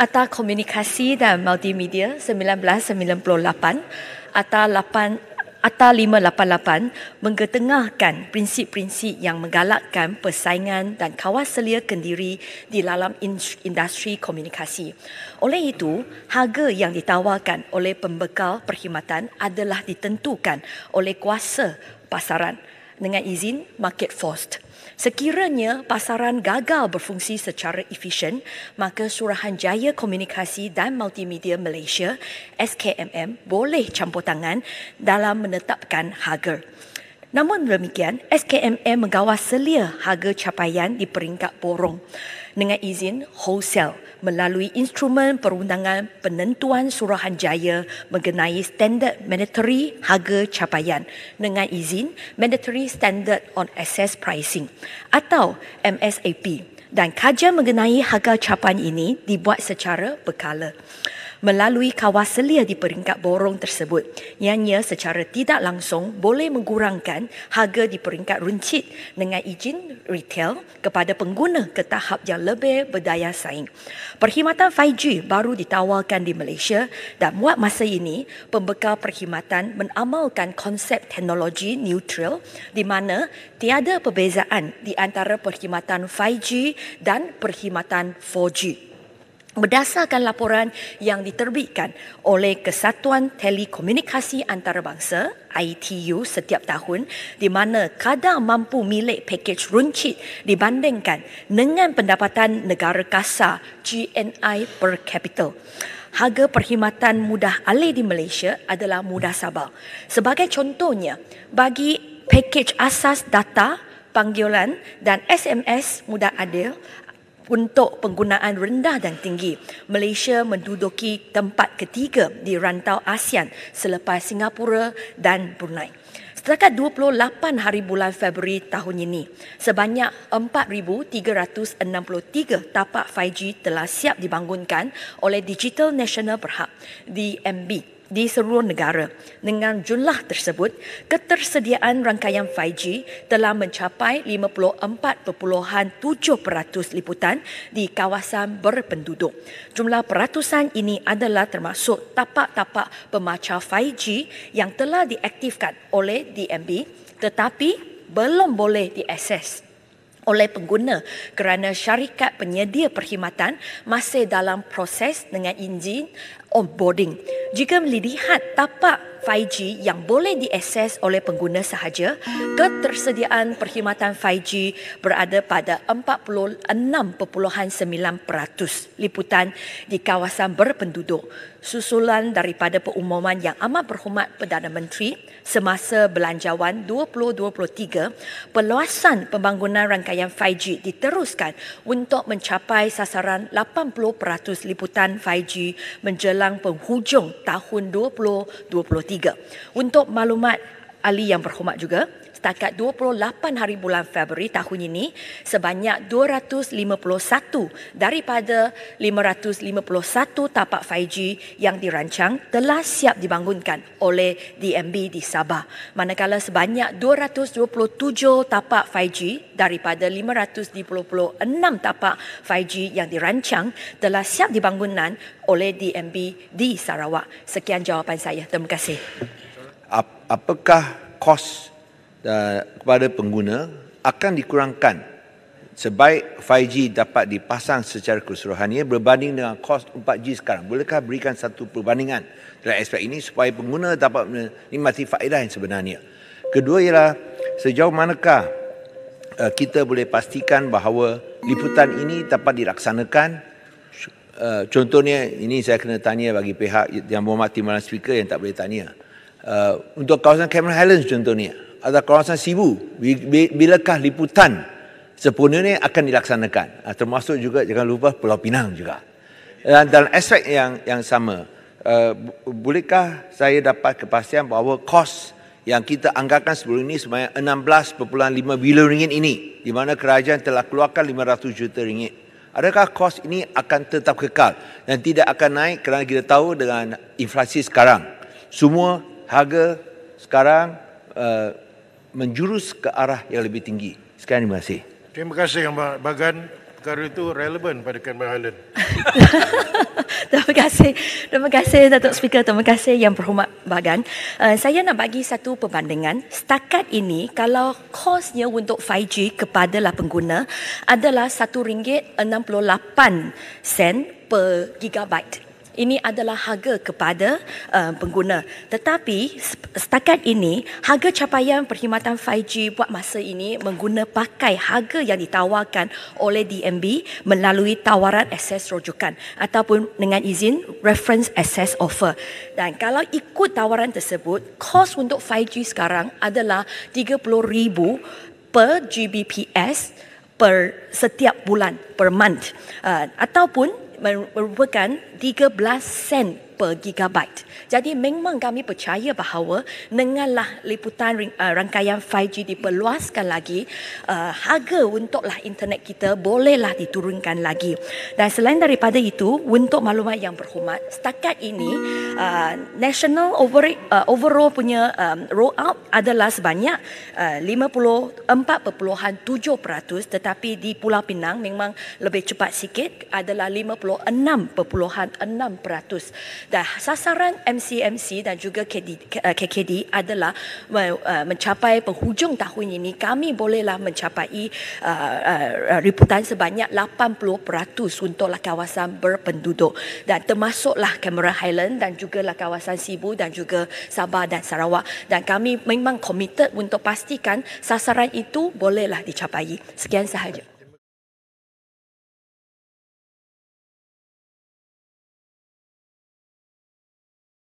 Atta Komunikasi dan Multimedia 1998 Atta 8 Atta 588 menggetengahkan prinsip-prinsip yang menggalakkan persaingan dan kawas selia kendiri di dalam industri komunikasi. Oleh itu, harga yang ditawarkan oleh pembekal perkhidmatan adalah ditentukan oleh kuasa pasaran dengan izin market forced. Sekiranya pasaran gagal berfungsi secara efisien, maka Suruhanjaya Komunikasi dan Multimedia Malaysia SKMM boleh campur tangan dalam menetapkan harga. Namun demikian, SKMM menggawas selia harga capaian di peringkat borong dengan izin wholesale melalui instrumen perundangan penentuan Suruhanjaya mengenai standard mandatory harga capaian dengan izin mandatory standard on access pricing atau MSAP dan kajian mengenai harga capaian ini dibuat secara berkala melalui kawas selia di peringkat borong tersebut yang secara tidak langsung boleh mengurangkan harga di peringkat runcit dengan izin retail kepada pengguna ke tahap yang lebih berdaya saing. Perkhidmatan 5G baru ditawarkan di Malaysia dan buat masa ini pembekal perkhidmatan menamalkan konsep teknologi neutral di mana tiada perbezaan di antara perkhidmatan 5G dan perkhidmatan 4G berdasarkan laporan yang diterbitkan oleh Kesatuan Telekomunikasi Antarabangsa ITU setiap tahun di mana kadar mampu milik pakej runcit dibandingkan dengan pendapatan negara kasar GNI per capita. Harga perkhidmatan mudah alih di Malaysia adalah mudah sabar. Sebagai contohnya, bagi pakej asas data panggilan dan SMS mudah adil untuk penggunaan rendah dan tinggi. Malaysia menduduki tempat ketiga di rantau ASEAN selepas Singapura dan Brunei. Setakat 28 hari bulan Februari tahun ini, sebanyak 4,363 tapak 5G telah siap dibangunkan oleh Digital National Berhad, DMB, di seluruh negara. Dengan jumlah tersebut, ketersediaan rangkaian 5G telah mencapai 54.7% liputan di kawasan berpenduduk. Jumlah peratusan ini adalah termasuk tapak-tapak pemacar 5G yang telah diaktifkan oleh DMB tetapi belum boleh diakses oleh pengguna kerana syarikat penyedia perkhidmatan masih dalam proses dengan enjin onboarding. Jika melihat tapak 5G yang boleh diakses oleh pengguna sahaja, ketersediaan perkhidmatan 5G berada pada 46.9% liputan di kawasan berpenduduk. Susulan daripada perumuman yang amat berhormat Perdana Menteri semasa belanjawan 2023, peluasan pembangunan rangkaian 5G diteruskan untuk mencapai sasaran 80% liputan 5G menjelang penghujung tahun 2023. Untuk maklumat Ali yang berhormat juga, setakat 28 hari bulan Februari tahun ini sebanyak 251 daripada 551 tapak 5G yang dirancang telah siap dibangunkan oleh DMB di Sabah. Manakala sebanyak 227 tapak 5G daripada 556 tapak 5G yang dirancang telah siap dibangunkan oleh DMB di Sarawak. Sekian jawapan saya. Terima kasih. Apakah kos uh, kepada pengguna akan dikurangkan sebaik 5G dapat dipasang secara keseluruhannya berbanding dengan kos 4G sekarang. Bolehkah berikan satu perbandingan dalam aspek ini supaya pengguna dapat menikmati faedah yang sebenarnya. Kedua ialah sejauh manakah uh, kita boleh pastikan bahawa liputan ini dapat dilaksanakan Uh, contohnya ini saya kena tanya bagi pihak yang berhormat timbalan speaker yang tak boleh tanya uh, untuk kawasan Cameron Highlands contohnya atau kawasan Sibu bilakah liputan sepenuhnya akan dilaksanakan ah, termasuk juga jangan lupa Pulau Pinang juga dan dalam aspek yang yang sama uh, bolehkah saya dapat kepastian bahawa kos yang kita anggarkan sebelum ini sebanyak 16.5 bilion ringgit ini di mana kerajaan telah keluarkan 500 juta ringgit adakah kos ini akan tetap kekal dan tidak akan naik kerana kita tahu dengan inflasi sekarang semua harga sekarang uh, menjurus ke arah yang lebih tinggi. Sekian terima kasih. Terima kasih yang bagan perkara itu relevan pada Kamal Highland. Terima kasih. Terima kasih Datuk Speaker. Terima kasih Yang Berhormat Bagan. Uh, saya nak bagi satu perbandingan. Setakat ini kalau kosnya untuk 5G kepada lah pengguna adalah RM1.68 sen per gigabyte ini adalah harga kepada uh, pengguna. Tetapi setakat ini harga capaian perkhidmatan 5G buat masa ini mengguna pakai harga yang ditawarkan oleh DMB melalui tawaran akses rujukan ataupun dengan izin reference access offer. Dan kalau ikut tawaran tersebut, kos untuk 5G sekarang adalah 30,000 per GBPS per setiap bulan per month uh, ataupun merupakan 13 sen per gigabyte. Jadi memang kami percaya bahawa denganlah liputan ring, uh, rangkaian 5G diperluaskan lagi, uh, harga untuklah internet kita bolehlah diturunkan lagi. Dan selain daripada itu, untuk maklumat yang berhormat, setakat ini uh, national over, uh, overall punya um, out adalah sebanyak uh, 54.7% tetapi di Pulau Pinang memang lebih cepat sikit adalah 56.6%. 6%. Dan sasaran MCMC dan juga KD, eh, KKD adalah eh, mencapai penghujung tahun ini kami bolehlah mencapai eh, reputan sebanyak 80% untuklah kawasan berpenduduk dan termasuklah Cameron Highland dan juga lah kawasan Sibu dan juga Sabah dan Sarawak dan kami memang komited untuk pastikan sasaran itu bolehlah dicapai. Sekian sahaja.